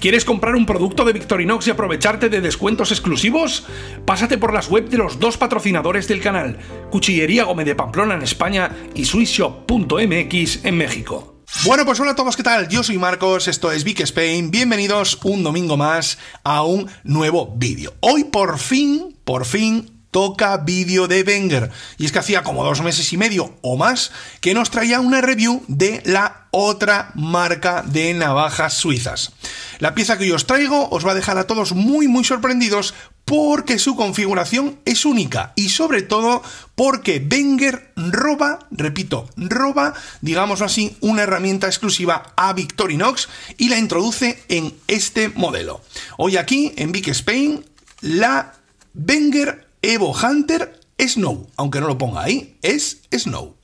¿Quieres comprar un producto de Victorinox y aprovecharte de descuentos exclusivos? Pásate por las webs de los dos patrocinadores del canal, Cuchillería Gómez de Pamplona en España y SwissShop.mx en México. Bueno, pues hola a todos, ¿qué tal? Yo soy Marcos, esto es Vic Spain, bienvenidos un domingo más a un nuevo vídeo. Hoy por fin, por fin toca vídeo de Wenger. Y es que hacía como dos meses y medio o más que nos traía una review de la otra marca de navajas suizas. La pieza que yo os traigo os va a dejar a todos muy muy sorprendidos porque su configuración es única y sobre todo porque Wenger roba, repito, roba, digamos así, una herramienta exclusiva a Victorinox y la introduce en este modelo. Hoy aquí en Big Spain la Wenger Evo Hunter Snow, aunque no lo ponga ahí, es Snow.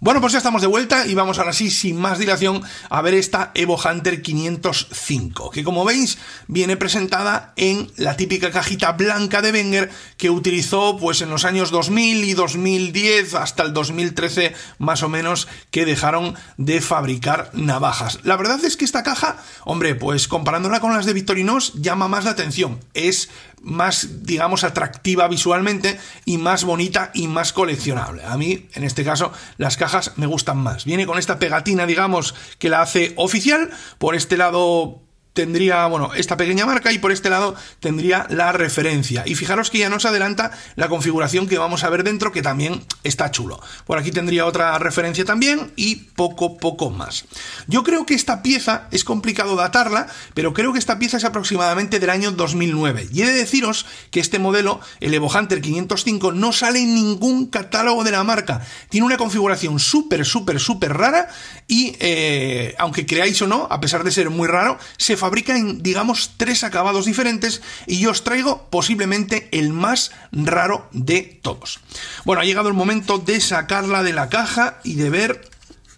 Bueno, pues ya estamos de vuelta y vamos ahora sí, sin más dilación, a ver esta Evo Hunter 505, que como veis viene presentada en la típica cajita blanca de Wenger que utilizó pues en los años 2000 y 2010 hasta el 2013 más o menos que dejaron de fabricar navajas. La verdad es que esta caja, hombre, pues comparándola con las de Victorinos llama más la atención. Es más, digamos, atractiva visualmente y más bonita y más coleccionable. A mí, en este caso, las cajas me gustan más. Viene con esta pegatina, digamos, que la hace oficial. Por este lado tendría, bueno, esta pequeña marca y por este lado tendría la referencia. Y fijaros que ya nos adelanta la configuración que vamos a ver dentro, que también está chulo. Por aquí tendría otra referencia también y poco, poco más. Yo creo que esta pieza, es complicado datarla, pero creo que esta pieza es aproximadamente del año 2009. Y he de deciros que este modelo, el Evo Hunter 505, no sale en ningún catálogo de la marca. Tiene una configuración súper, súper, súper rara y, eh, aunque creáis o no, a pesar de ser muy raro, se fabrica fabrica en, digamos, tres acabados diferentes y yo os traigo posiblemente el más raro de todos. Bueno, ha llegado el momento de sacarla de la caja y de ver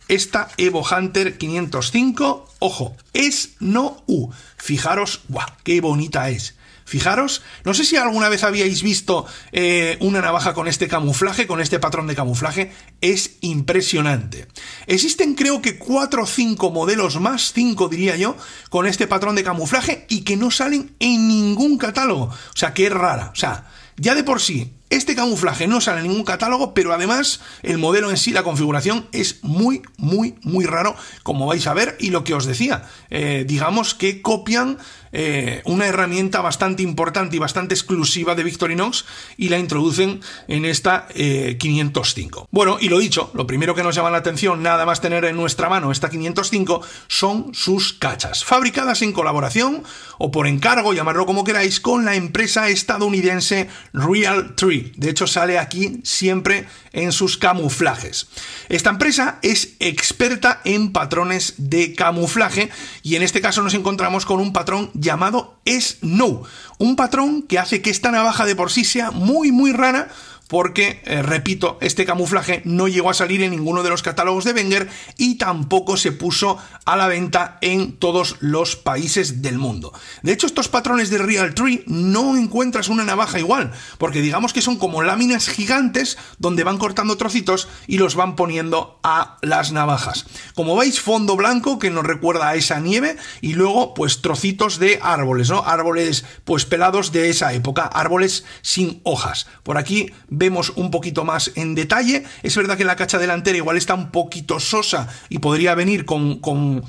esta Evo Hunter 505. Ojo, es no U. Fijaros, guau, qué bonita es. Fijaros, no sé si alguna vez habíais visto eh, una navaja con este camuflaje, con este patrón de camuflaje, es impresionante. Existen creo que 4 o 5 modelos más, 5 diría yo, con este patrón de camuflaje y que no salen en ningún catálogo. O sea, que es rara. O sea, ya de por sí, este camuflaje no sale en ningún catálogo, pero además el modelo en sí, la configuración es muy, muy, muy raro, como vais a ver, y lo que os decía, eh, digamos que copian eh, una herramienta bastante importante y bastante exclusiva de Victorinox y la introducen en esta 505. Eh, bueno, y lo dicho, lo primero que nos llama la atención, nada más tener en nuestra mano esta 505, son sus cachas, fabricadas en colaboración o por encargo, llamarlo como queráis, con la empresa estadounidense Real de hecho, sale aquí siempre en sus camuflajes. Esta empresa es experta en patrones de camuflaje y en este caso nos encontramos con un patrón llamado Snow. Un patrón que hace que esta navaja de por sí sea muy, muy rara porque, eh, repito, este camuflaje no llegó a salir en ninguno de los catálogos de Wenger y tampoco se puso a la venta en todos los países del mundo. De hecho, estos patrones de Real Tree no encuentras una navaja igual, porque digamos que son como láminas gigantes donde van cortando trocitos y los van poniendo a las navajas. Como veis, fondo blanco que nos recuerda a esa nieve y luego pues trocitos de árboles, ¿no? Árboles pues pelados de esa época, árboles sin hojas. Por aquí vemos un poquito más en detalle. Es verdad que la cacha delantera igual está un poquito sosa y podría venir con, con,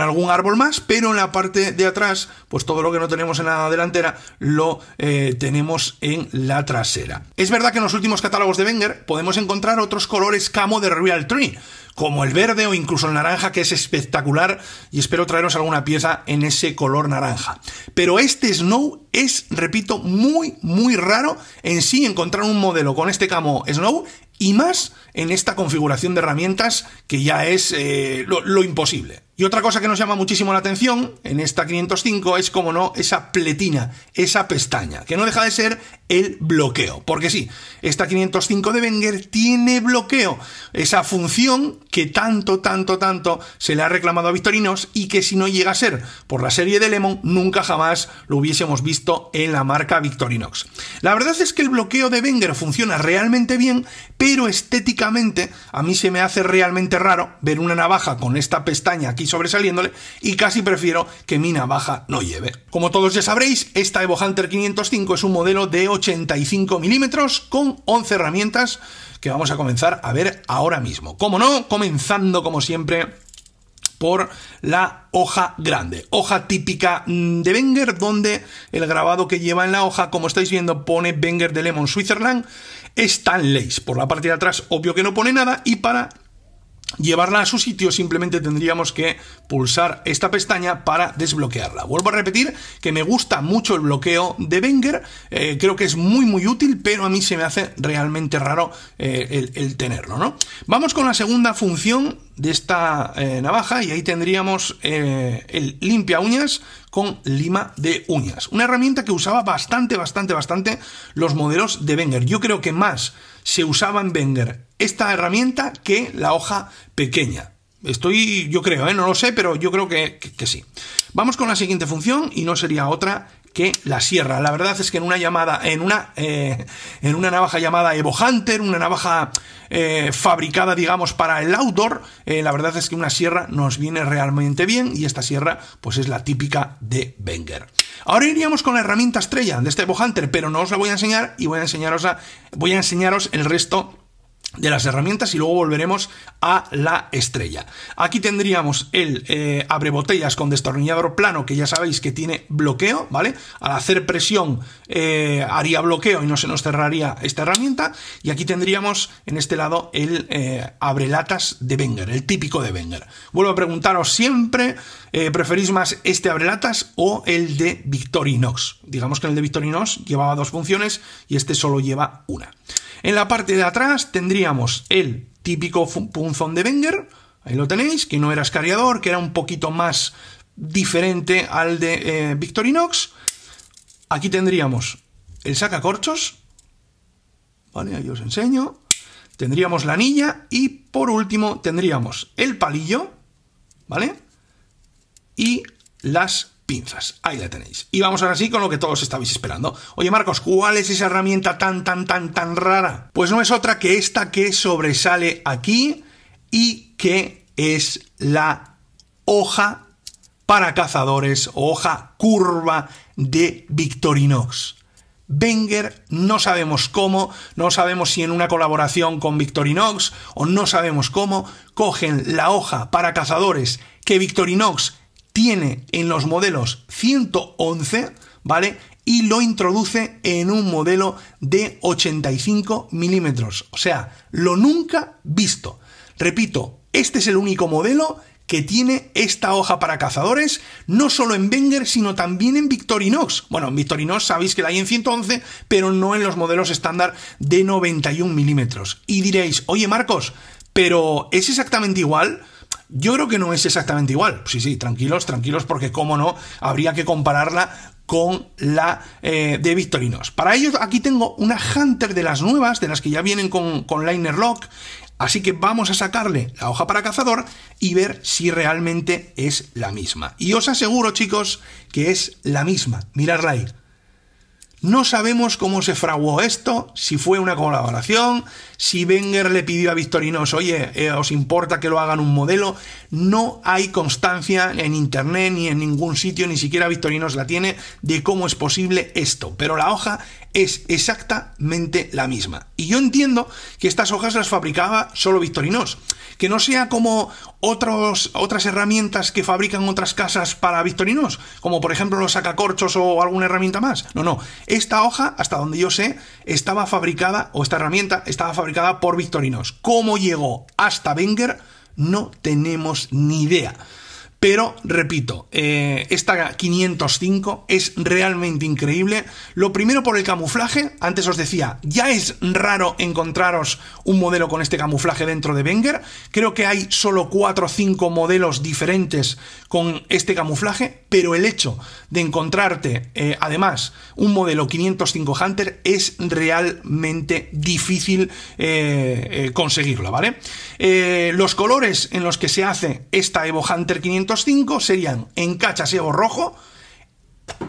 algún árbol más, pero en la parte de atrás, pues todo lo que no tenemos en la delantera lo eh, tenemos en la trasera. Es verdad que en los últimos catálogos de Wenger podemos encontrar otros colores camo de Real Tree como el verde o incluso el naranja, que es espectacular y espero traeros alguna pieza en ese color naranja. Pero este Snow es, repito, muy, muy raro en sí encontrar un modelo con este camo Snow y más en esta configuración de herramientas que ya es eh, lo, lo, imposible. Y otra cosa que nos llama muchísimo la atención en esta 505 es, como no, esa pletina, esa pestaña, que no deja de ser el bloqueo. Porque sí, esta 505 de Wenger tiene bloqueo, esa función que tanto, tanto, tanto se le ha reclamado a Victorinox y que si no llega a ser por la serie de Lemon, nunca jamás lo hubiésemos visto en la marca Victorinox. La verdad es que el bloqueo de Wenger funciona realmente bien, pero estéticamente a mí se me hace realmente raro ver una navaja con esta pestaña aquí sobresaliéndole y casi prefiero que mi navaja no lleve. Como todos ya sabréis, esta Evo Hunter 505 es un modelo de 85 milímetros con 11 herramientas que vamos a comenzar a ver ahora mismo. Como no, comenzando como siempre por la hoja grande, hoja típica mm, de Wenger, donde el grabado que lleva en la hoja, como estáis viendo, pone Wenger de Lemon Switzerland, Stanley's. Por la parte de atrás, obvio que no pone nada, y para llevarla a su sitio simplemente tendríamos que pulsar esta pestaña para desbloquearla. Vuelvo a repetir que me gusta mucho el bloqueo de Wenger, eh, creo que es muy muy útil, pero a mí se me hace realmente raro eh, el, el, tenerlo. ¿no? Vamos con la segunda función de esta eh, navaja y ahí tendríamos eh, el limpia uñas con lima de uñas. Una herramienta que usaba bastante, bastante, bastante los modelos de Wenger. Yo creo que más se usaba en Wenger esta herramienta que la hoja pequeña. Estoy, yo creo, ¿eh? no lo sé, pero yo creo que, que, que sí. Vamos con la siguiente función y no sería otra que la sierra. La verdad es que en una llamada, en una, eh, en una navaja llamada Evo Hunter, una navaja eh, fabricada, digamos, para el outdoor, eh, la verdad es que una sierra nos viene realmente bien y esta sierra, pues es la típica de Wenger. Ahora iríamos con la herramienta estrella de este Evo Hunter, pero no os la voy a enseñar y voy a enseñaros, a, voy a enseñaros el resto de las herramientas y luego volveremos a la estrella. Aquí tendríamos el eh, abre botellas con destornillador plano que ya sabéis que tiene bloqueo, ¿vale? Al hacer presión eh, haría bloqueo y no se nos cerraría esta herramienta y aquí tendríamos en este lado el eh, abrelatas de Wenger, el típico de Wenger. Vuelvo a preguntaros siempre, ¿preferís más este abrelatas o el de Victorinox? Digamos que el de Victorinox llevaba dos funciones y este solo lleva una. En la parte de atrás tendríamos el típico punzón de Wenger, ahí lo tenéis, que no era escariador, que era un poquito más diferente al de eh, Victorinox. Aquí tendríamos el sacacorchos, vale, ahí os enseño. Tendríamos la anilla y por último tendríamos el palillo, ¿vale? Y las pinzas. Ahí la tenéis. Y vamos ahora sí con lo que todos estabais esperando. Oye Marcos, ¿cuál es esa herramienta tan, tan, tan, tan rara? Pues no es otra que esta que sobresale aquí y que es la hoja para cazadores, hoja curva de Victorinox. Wenger, no sabemos cómo, no sabemos si en una colaboración con Victorinox o no sabemos cómo, cogen la hoja para cazadores que Victorinox tiene en los modelos 111, ¿vale? Y lo introduce en un modelo de 85 milímetros. O sea, lo nunca visto. Repito, este es el único modelo que tiene esta hoja para cazadores, no solo en Wenger, sino también en Victorinox. Bueno, en Victorinox sabéis que la hay en 111, pero no en los modelos estándar de 91 milímetros. Y diréis, oye Marcos, pero ¿es exactamente igual? Yo creo que no es exactamente igual. Sí, sí, tranquilos, tranquilos, porque cómo no, habría que compararla con la eh, de Victorinos. Para ello, aquí tengo una Hunter de las nuevas, de las que ya vienen con, con Liner Lock. Así que vamos a sacarle la hoja para cazador y ver si realmente es la misma. Y os aseguro, chicos, que es la misma. Miradla ahí. No sabemos cómo se fraguó esto, si fue una colaboración, si Wenger le pidió a Victorinos, oye, eh, ¿os importa que lo hagan un modelo? No hay constancia en internet ni en ningún sitio, ni siquiera Victorinos la tiene, de cómo es posible esto. Pero la hoja es exactamente la misma. Y yo entiendo que estas hojas las fabricaba solo Victorinos, que no sea como otras herramientas que fabrican otras casas para Victorinos, como por ejemplo los sacacorchos o alguna herramienta más. No, no, esta hoja, hasta donde yo sé, estaba fabricada, o esta herramienta estaba fabricada por Victorinos. ¿Cómo llegó hasta Wenger? No tenemos ni idea. Pero, repito, eh, esta 505 es realmente increíble. Lo primero por el camuflaje, antes os decía, ya es raro encontraros un modelo con este camuflaje dentro de Wenger. Creo que hay solo 4 o 5 modelos diferentes con este camuflaje, pero el hecho de encontrarte, eh, además, un modelo 505 Hunter es realmente difícil eh, conseguirlo, ¿vale? los colores en los que se hace esta Evo Hunter 500 5 serían en Cacha Sebo rojo,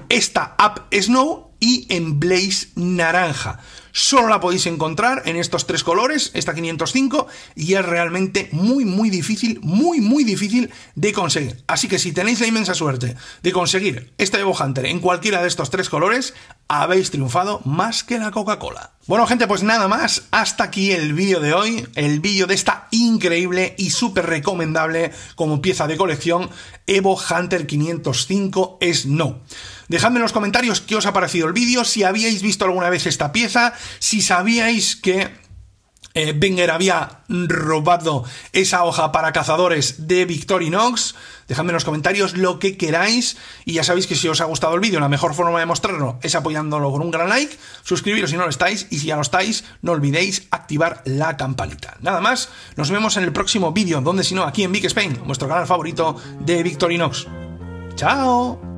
esta Up Snow y en Blaze naranja. Solo la podéis encontrar en estos tres colores, esta 505, y es realmente muy, muy difícil, muy, muy difícil de conseguir. Así que si tenéis la inmensa suerte de conseguir esta Evo Hunter en cualquiera de estos tres colores, habéis triunfado más que la Coca-Cola. Bueno gente, pues nada más, hasta aquí el vídeo de hoy, el vídeo de esta increíble y súper recomendable como pieza de colección Evo Hunter 505 Snow. Dejadme en los comentarios qué os ha parecido el vídeo, si habíais visto alguna vez esta pieza, si sabíais que eh, había robado esa hoja para cazadores de Victorinox. Dejadme en los comentarios lo que queráis. Y ya sabéis que si os ha gustado el vídeo, la mejor forma de mostrarlo es apoyándolo con un gran like, suscribiros si no lo estáis, y si ya lo estáis, no olvidéis activar la campanita. Nada más, nos vemos en el próximo vídeo, donde si no, aquí en Big Spain, vuestro canal favorito de Victorinox. ¡Chao!